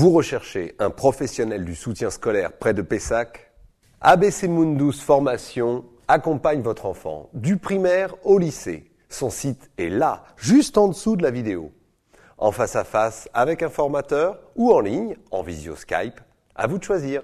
Vous recherchez un professionnel du soutien scolaire près de Pessac ABC Mundus Formation accompagne votre enfant du primaire au lycée. Son site est là, juste en dessous de la vidéo. En face à face avec un formateur ou en ligne, en visio Skype, à vous de choisir.